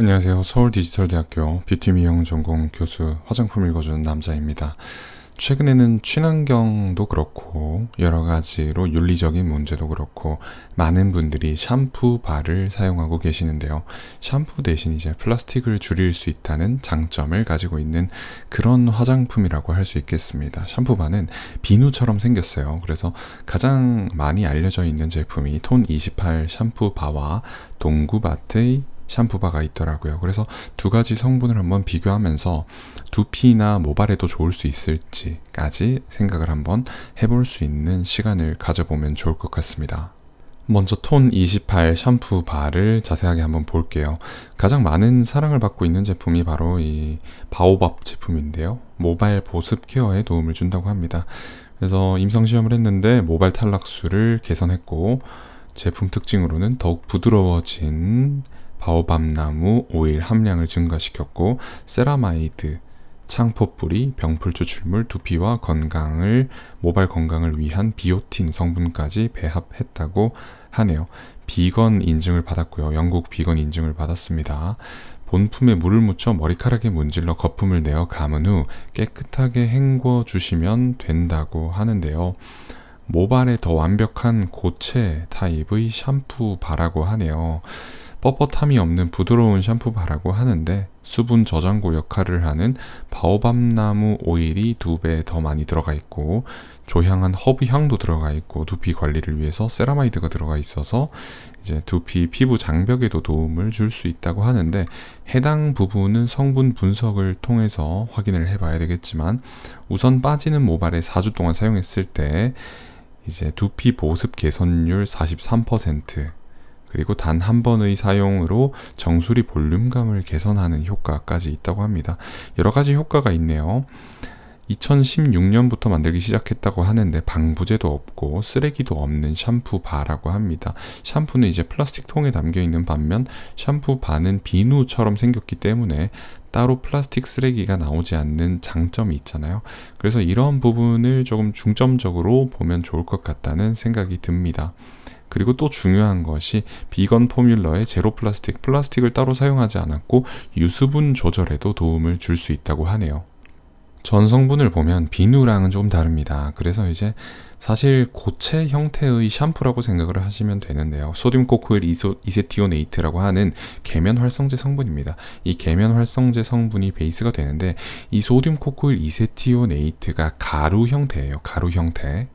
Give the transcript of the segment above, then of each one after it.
안녕하세요. 서울 디지털대학교 비티 미용 전공 교수 화장품 읽어주는 남자입니다. 최근에는 친환경도 그렇고 여러 가지로 윤리적인 문제도 그렇고 많은 분들이 샴푸 바를 사용하고 계시는데요. 샴푸 대신 이제 플라스틱을 줄일 수 있다는 장점을 가지고 있는 그런 화장품이라고 할 수 있겠습니다. 샴푸 바는 비누처럼 생겼어요. 그래서 가장 많이 알려져 있는 제품이 톤28 샴푸 바와 동구바트의 샴푸바가 있더라고요. 그래서 두 가지 성분을 한번 비교하면서 두피나 모발에도 좋을 수 있을지까지 생각을 한번 해볼 수 있는 시간을 가져보면 좋을 것 같습니다. 먼저 톤 28 샴푸 바를 자세하게 한번 볼게요. 가장 많은 사랑을 받고 있는 제품이 바로 이 바오밥 제품인데요. 모발 보습 케어에 도움을 준다고 합니다. 그래서 임상시험을 했는데 모발 탈락수를 개선했고 제품 특징으로는 더욱 부드러워진 바오밤나무 오일 함량을 증가시켰고 세라마이드, 창포뿌리, 병풀 추출물, 두피와 건강을 모발 건강을 위한 비오틴 성분까지 배합했다고 하네요. 비건 인증을 받았고요. 영국 비건 인증을 받았습니다. 본품에 물을 묻혀 머리카락에 문질러 거품을 내어 감은 후 깨끗하게 헹궈 주시면 된다고 하는데요. 모발에 더 완벽한 고체 타입의 샴푸 바라고 하네요. 뻣뻣함이 없는 부드러운 샴푸바라고 하는데 수분 저장고 역할을 하는 바오밤나무 오일이 두 배 더 많이 들어가 있고 조향한 허브 향도 들어가 있고 두피 관리를 위해서 세라마이드가 들어가 있어서 이제 두피 피부 장벽에도 도움을 줄 수 있다고 하는데 해당 부분은 성분 분석을 통해서 확인을 해봐야 되겠지만 우선 빠지는 모발에 4주 동안 사용했을 때 이제 두피 보습 개선율 43% 그리고 단 한 번의 사용으로 정수리 볼륨감을 개선하는 효과까지 있다고 합니다. 여러 가지 효과가 있네요. 2016년부터 만들기 시작했다고 하는데 방부제도 없고 쓰레기도 없는 샴푸 바라고 합니다. 샴푸는 이제 플라스틱 통에 담겨 있는 반면 샴푸 바는 비누처럼 생겼기 때문에 따로 플라스틱 쓰레기가 나오지 않는 장점이 있잖아요. 그래서 이런 부분을 조금 중점적으로 보면 좋을 것 같다는 생각이 듭니다. 그리고 또 중요한 것이 비건 포뮬러에 제로 플라스틱, 플라스틱을 따로 사용하지 않았고 유수분 조절에도 도움을 줄 수 있다고 하네요. 전 성분을 보면 비누랑은 좀 다릅니다. 그래서 이제 사실 고체 형태의 샴푸라고 생각을 하시면 되는데요. 소듐 코코일 이소, 이세티오네이트라고 하는 계면 활성제 성분입니다. 이 계면 활성제 성분이 베이스가 되는데 이 소듐 코코일 이세티오네이트가 가루 형태예요. 가루 형태.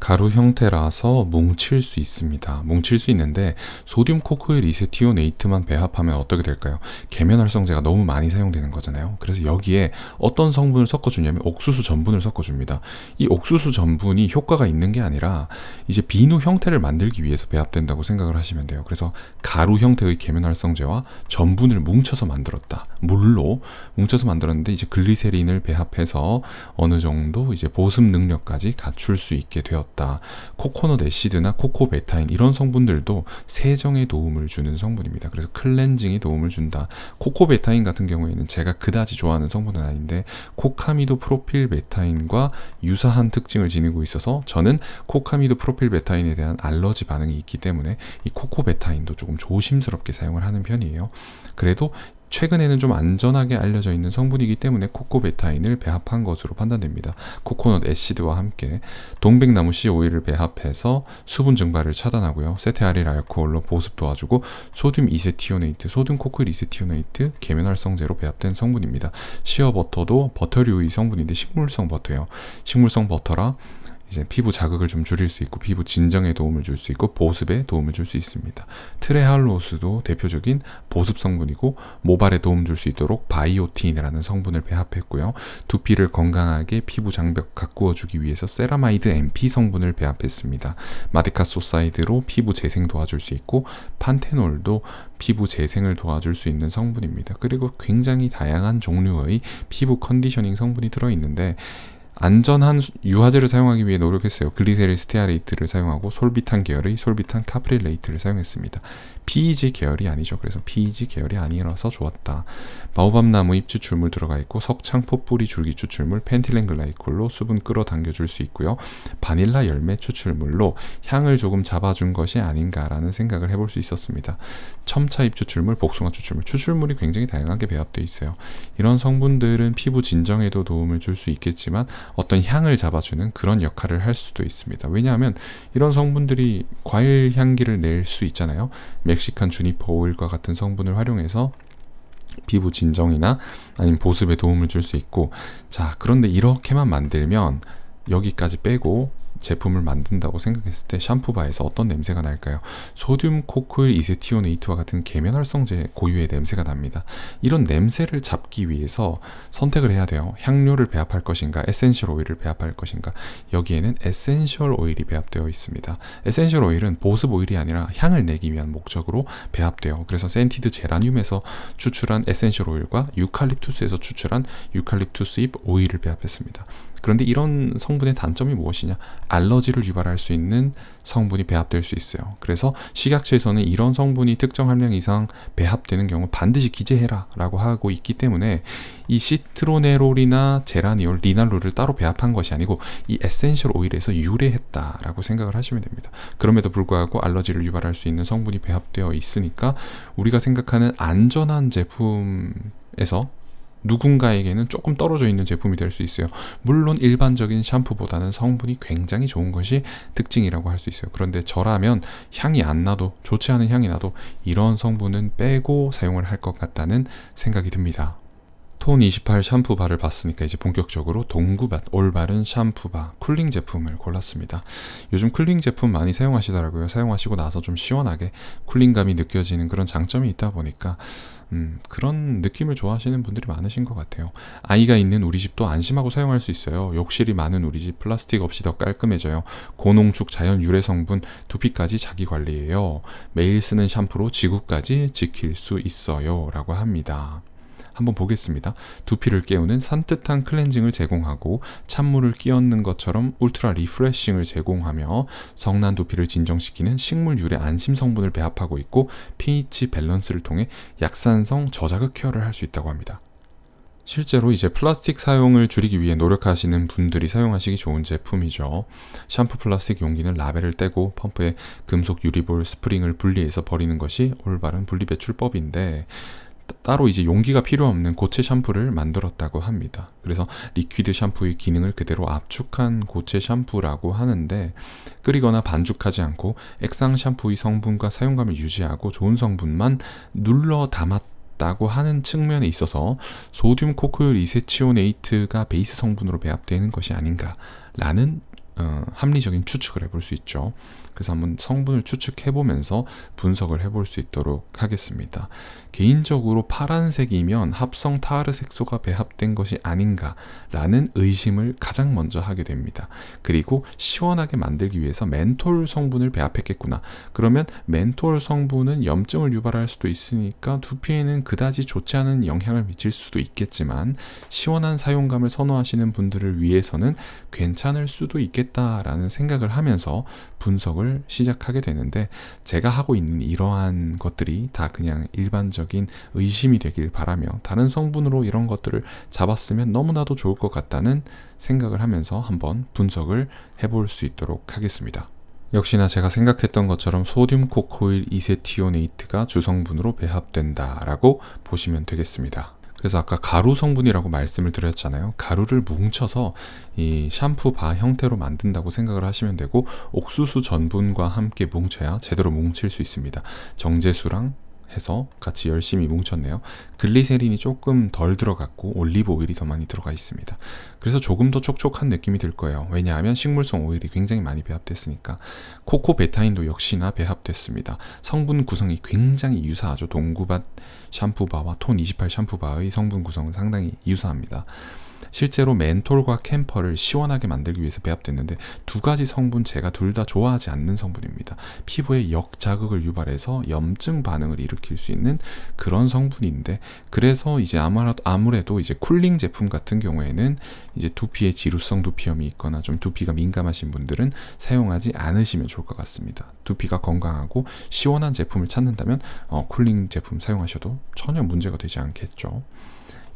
가루 형태라서 뭉칠 수 있습니다. 뭉칠 수 있는데 소듐 코코일 이세티오네이트만 배합하면 어떻게 될까요? 계면활성제가 너무 많이 사용되는 거잖아요. 그래서 여기에 어떤 성분을 섞어주냐면 옥수수 전분을 섞어줍니다. 이 옥수수 전분이 효과가 있는 게 아니라 이제 비누 형태를 만들기 위해서 배합된다고 생각을 하시면 돼요. 그래서 가루 형태의 계면활성제와 전분을 뭉쳐서 만들었다. 물로 뭉쳐서 만들었는데 이제 글리세린을 배합해서 어느 정도 이제 보습 능력까지 갖출 수 있게 되었다. 만었다 코코넛 에시드나 코코베타인 이런 성분들도 세정에 도움을 주는 성분입니다. 그래서 클렌징에 도움을 준다. 코코베타인 같은 경우에는 제가 그다지 좋아하는 성분은 아닌데 코카미도 프로필베타인과 유사한 특징을 지니고 있어서 저는 코카미도 프로필베타인에 대한 알러지 반응이 있기 때문에 이 코코베타인도 조금 조심스럽게 사용을 하는 편이에요. 그래도 최근에는 좀 안전하게 알려져 있는 성분이기 때문에 코코베타인을 배합한 것으로 판단됩니다. 코코넛 에시드와 함께 동백나무 씨 오일을 배합해서 수분 증발을 차단하고요. 세테아릴 알코올로 보습 도와주고 소듐 이세티오네이트, 소듐 코크 이세티오네이트 계면 활성제로 배합된 성분입니다. 시어 버터도 버터류의 성분인데 식물성 버터예요. 식물성 버터라 이제 피부 자극을 좀 줄일 수 있고 피부 진정에 도움을 줄 수 있고 보습에 도움을 줄 수 있습니다. 트레할로스도 대표적인 보습 성분이고 모발에 도움 줄 수 있도록 바이오틴이라는 성분을 배합했고요. 두피를 건강하게 피부 장벽 가꾸어 주기 위해서 세라마이드 MP 성분을 배합했습니다. 마데카소사이드로 피부 재생 도와줄 수 있고 판테놀도 피부 재생을 도와줄 수 있는 성분입니다. 그리고 굉장히 다양한 종류의 피부 컨디셔닝 성분이 들어있는데 안전한 유화제를 사용하기 위해 노력했어요. 글리세릴 스테아레이트를 사용하고 솔비탄 계열의 솔비탄 카프릴레이트를 사용했습니다. PEG 계열이 아니죠. 그래서 PEG 계열이 아니라서 좋았다. 마오밤나무 입 추출물 들어가 있고 석창포 뿌리 줄기 추출물 펜틸렌글라이콜로 수분 끌어당겨줄 수 있고요. 바닐라 열매 추출물로 향을 조금 잡아준 것이 아닌가라는 생각을 해볼 수 있었습니다. 첨차 입 추출물, 복숭아 추출물, 추출물이 굉장히 다양하게 배합되어 있어요. 이런 성분들은 피부 진정에도 도움을 줄 수 있겠지만 어떤 향을 잡아주는 그런 역할을 할 수도 있습니다. 왜냐하면 이런 성분들이 과일 향기를 낼 수 있잖아요. 멕시칸 주니퍼 오일과 같은 성분을 활용해서 피부 진정이나 아니면 보습에 도움을 줄 수 있고 자 그런데 이렇게만 만들면 여기까지 빼고 제품을 만든다고 생각했을 때 샴푸바에서 어떤 냄새가 날까요? 소듐 코코일 이세티온에이트와 같은 계면활성제 고유의 냄새가 납니다. 이런 냄새를 잡기 위해서 선택을 해야 돼요. 향료를 배합할 것인가, 에센셜 오일을 배합할 것인가. 여기에는 에센셜 오일이 배합되어 있습니다. 에센셜 오일은 보습 오일이 아니라 향을 내기 위한 목적으로 배합돼요. 그래서 센티드 제라늄에서 추출한 에센셜 오일과 유칼립투스에서 추출한 유칼립투스 잎 오일을 배합했습니다. 그런데 이런 성분의 단점이 무엇이냐? 알러지를 유발할 수 있는 성분이 배합될 수 있어요. 그래서 식약처에서는 이런 성분이 특정 함량 이상 배합되는 경우 반드시 기재해라 라고 하고 있기 때문에 이 시트로네롤이나 제라니올, 리날롤을 따로 배합한 것이 아니고 이 에센셜 오일에서 유래했다 라고 생각을 하시면 됩니다. 그럼에도 불구하고 알러지를 유발할 수 있는 성분이 배합되어 있으니까 우리가 생각하는 안전한 제품에서 누군가에게는 조금 떨어져 있는 제품이 될 수 있어요. 물론 일반적인 샴푸보다는 성분이 굉장히 좋은 것이 특징이라고 할 수 있어요. 그런데 저라면 향이 안 나도 좋지 않은 향이 나도 이런 성분은 빼고 사용을 할 것 같다는 생각이 듭니다. 톤28 샴푸 바를 봤으니까 이제 본격적으로 동구밭 올바른 샴푸 바 쿨링 제품을 골랐습니다. 요즘 쿨링 제품 많이 사용하시더라고요. 사용하시고 나서 좀 시원하게 쿨링감이 느껴지는 그런 장점이 있다 보니까 음, 그런 느낌을 좋아하시는 분들이 많으신 것 같아요. 아이가 있는 우리 집도 안심하고 사용할 수 있어요. 욕실이 많은 우리 집 플라스틱 없이 더 깔끔해져요. 고농축 자연 유래 성분 두피까지 자기 관리해요. 매일 쓰는 샴푸로 지구까지 지킬 수 있어요. 라고 합니다. 한번 보겠습니다. 두피를 깨우는 산뜻한 클렌징을 제공하고 찬물을 끼얹는 것처럼 울트라 리프레싱을 제공하며 성난 두피를 진정시키는 식물 유래 안심 성분을 배합하고 있고 pH 밸런스를 통해 약산성 저자극 케어를 할 수 있다고 합니다. 실제로 이제 플라스틱 사용을 줄이기 위해 노력하시는 분들이 사용하시기 좋은 제품이죠. 샴푸 플라스틱 용기는 라벨을 떼고 펌프에 금속 유리볼 스프링을 분리해서 버리는 것이 올바른 분리배출법인데 따로 이제 용기가 필요 없는 고체 샴푸를 만들었다고 합니다. 그래서 리퀴드 샴푸의 기능을 그대로 압축한 고체 샴푸라고 하는데 끓이거나 반죽하지 않고 액상 샴푸의 성분과 사용감을 유지하고 좋은 성분만 눌러 담았다. 고 하는 측면에 있어서 소듐 코크율 이세치오네이트가 베이스 성분으로 배합되는 것이 아닌가라는 어, 합리적인 추측을 해볼 수 있죠. 그래서 한번 성분을 추측해 보면서 분석을 해볼 수 있도록 하겠습니다. 개인적으로 파란색이면 합성 타르 색소가 배합된 것이 아닌가라는 의심을 가장 먼저 하게 됩니다. 그리고 시원하게 만들기 위해서 멘톨 성분을 배합했겠구나. 그러면 멘톨 성분은 염증을 유발할 수도 있으니까 두피에는 그다지 좋지 않은 영향을 미칠 수도 있겠지만 시원한 사용감을 선호하시는 분들을 위해서는 괜찮을 수도 있겠다. 되겠다라는 생각을 하면서 분석을 시작하게 되는데 제가 하고 있는 이러한 것들이 다 그냥 일반적인 의심이 되길 바라며 다른 성분으로 이런 것들을 잡았으면 너무나도 좋을 것 같다는 생각을 하면서 한번 분석을 해 볼 수 있도록 하겠습니다. 역시나 제가 생각했던 것처럼 소듐 코코일 이세티오네이트가 주성분으로 배합된다라고 보시면 되겠습니다. 그래서 아까 가루 성분이라고 말씀을 드렸잖아요. 가루를 뭉쳐서 이 샴푸 바 형태로 만든다고 생각을 하시면 되고 옥수수 전분과 함께 뭉쳐야 제대로 뭉칠 수 있습니다. 정제수랑 해서 같이 열심히 뭉쳤네요. 글리세린이 조금 덜 들어갔고 올리브 오일이 더 많이 들어가 있습니다. 그래서 조금 더 촉촉한 느낌이 들 거예요. 왜냐하면 식물성 오일이 굉장히 많이 배합됐으니까. 코코베타인도 역시나 배합됐습니다. 성분 구성이 굉장히 유사하죠. 동구밭 샴푸바와 톤28 샴푸바의 성분 구성은 상당히 유사합니다. 실제로 멘톨과 캠퍼를 시원하게 만들기 위해서 배합됐는데 두 가지 성분 제가 둘 다 좋아하지 않는 성분입니다. 피부에 역자극을 유발해서 염증 반응을 일으킬 수 있는 그런 성분인데 그래서 이제 아무래도, 아무래도 이제 쿨링 제품 같은 경우에는 이제 두피에 지루성 두피염이 있거나 좀 두피가 민감하신 분들은 사용하지 않으시면 좋을 것 같습니다. 두피가 건강하고 시원한 제품을 찾는다면 어, 쿨링 제품 사용하셔도 전혀 문제가 되지 않겠죠.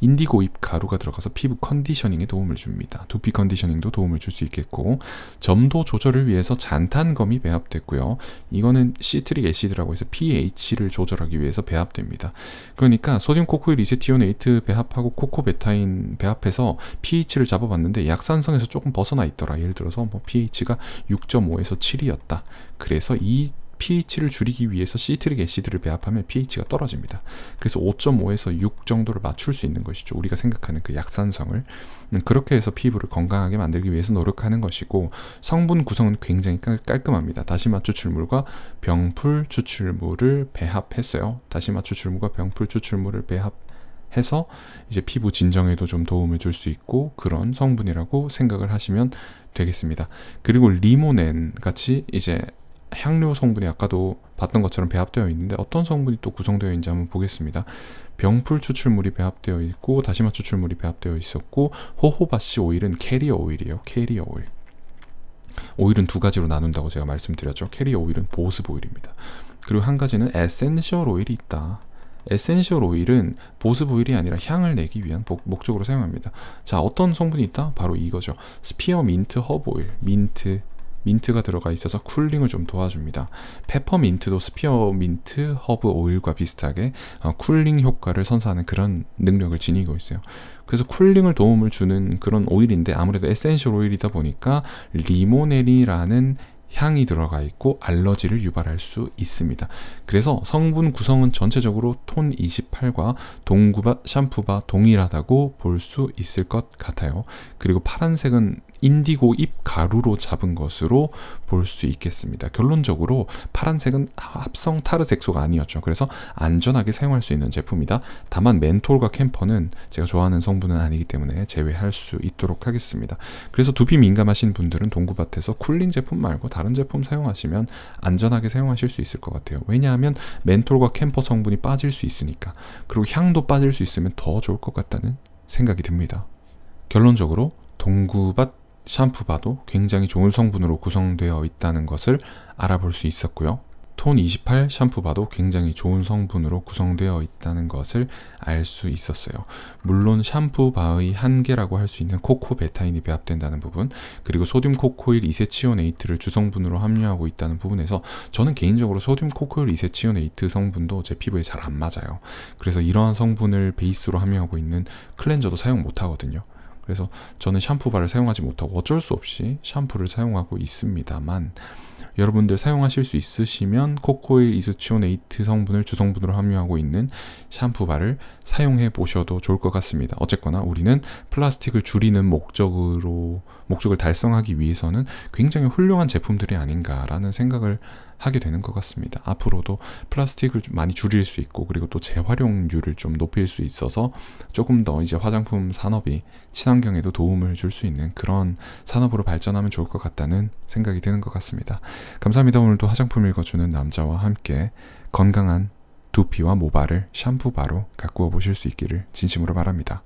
인디고잎 가루가 들어가서 피부 컨디셔닝에 도움을 줍니다. 두피 컨디셔닝도 도움을 줄 수 있겠고 점도 조절을 위해서 잔탄검이 배합됐고요. 이거는 시트릭 애시드라고 해서 pH를 조절하기 위해서 배합됩니다. 그러니까 소디 코코일 이세티오네이트 배합하고 코코베타인 배합해서 pH를 잡아봤는데 약산성에서 조금 벗어나 있더라. 예를 들어서 뭐 pH가 6.5에서 7이었다. 그래서 이 pH를 줄이기 위해서 시트릭 애시드를 배합하면 pH가 떨어집니다. 그래서 5.5에서 6 정도를 맞출 수 있는 것이죠. 우리가 생각하는 그 약산성을 음, 그렇게 해서 피부를 건강하게 만들기 위해서 노력하는 것이고 성분 구성은 굉장히 깔끔합니다. 다시마 추출물과 병풀 추출물을 배합했어요. 다시마 추출물과 병풀 추출물을 배합 해서 이제 피부 진정에도 좀 도움을 줄 수 있고 그런 성분이라고 생각을 하시면 되겠습니다. 그리고 리모넨 같이 이제 향료 성분이 아까도 봤던 것처럼 배합되어 있는데 어떤 성분이 또 구성되어 있는지 한번 보겠습니다. 병풀 추출물이 배합되어 있고 다시마 추출물이 배합되어 있었고 호호바씨 오일은 캐리어 오일이에요. 캐리어 오일. 오일은 두 가지로 나눈다고 제가 말씀드렸죠. 캐리어 오일은 보습 오일입니다. 그리고 한 가지는 에센셜 오일이 있다. 에센셜 오일은 보습 오일이 아니라 향을 내기 위한 목적으로 사용합니다. 자, 어떤 성분이 있다? 바로 이거죠. 스피어 민트 허브 오일, 민트, 민트가 들어가 있어서 쿨링을 좀 도와줍니다. 페퍼민트도 스피어민트, 허브 오일과 비슷하게 어, 쿨링 효과를 선사하는 그런 능력을 지니고 있어요. 그래서 쿨링을 도움을 주는 그런 오일인데 아무래도 에센셜 오일이다 보니까 리모넬이라는 향이 들어가 있고 알러지를 유발할 수 있습니다. 그래서 성분 구성은 전체적으로 톤 28과 동구바 샴푸바 동일하다고 볼 수 있을 것 같아요. 그리고 파란색은 인디고 잎 가루로 잡은 것으로 볼 수 있겠습니다. 결론적으로 파란색은 합성 타르색소가 아니었죠. 그래서 안전하게 사용할 수 있는 제품이다. 다만 멘톨과 캠퍼는 제가 좋아하는 성분은 아니기 때문에 제외할 수 있도록 하겠습니다. 그래서 두피 민감하신 분들은 동구밭에서 쿨링 제품 말고 다른 제품 사용하시면 안전하게 사용하실 수 있을 것 같아요. 왜냐하면 멘톨과 캠퍼 성분이 빠질 수 있으니까 그리고 향도 빠질 수 있으면 더 좋을 것 같다는 생각이 듭니다. 결론적으로 동구밭 샴푸바도 굉장히 좋은 성분으로 구성되어 있다는 것을 알아볼 수 있었고요. 톤 28 샴푸바도 굉장히 좋은 성분으로 구성되어 있다는 것을 알 수 있었어요. 물론 샴푸바의 한계라고 할 수 있는 코코베타인이 배합된다는 부분, 그리고 소듐 코코일 이세치오네이트를 주성분으로 함유하고 있다는 부분에서 저는 개인적으로 소듐 코코일 이세치오네이트 성분도 제 피부에 잘 안 맞아요. 그래서 이러한 성분을 베이스로 함유하고 있는 클렌저도 사용 못 하거든요. 그래서 저는 샴푸바를 사용하지 못하고 어쩔 수 없이 샴푸를 사용하고 있습니다만 여러분들 사용하실 수 있으시면 코코일 이수치온 에이트 성분을 주성분으로 함유하고 있는 샴푸바를 사용해 보셔도 좋을 것 같습니다. 어쨌거나 우리는 플라스틱을 줄이는 목적으로 목적을 달성하기 위해서는 굉장히 훌륭한 제품들이 아닌가라는 생각을 하게 되는 것 같습니다. 앞으로도 플라스틱을 좀 많이 줄일 수 있고 그리고 또 재활용률을 좀 높일 수 있어서 조금 더 이제 화장품 산업이 친환경에도 도움을 줄 수 있는 그런 산업으로 발전하면 좋을 것 같다는 생각이 드는 것 같습니다. 감사합니다. 오늘도 화장품 읽어주는 남자와 함께 건강한 두피와 모발을 샴푸바로 가꾸어 보실 수 있기를 진심으로 바랍니다.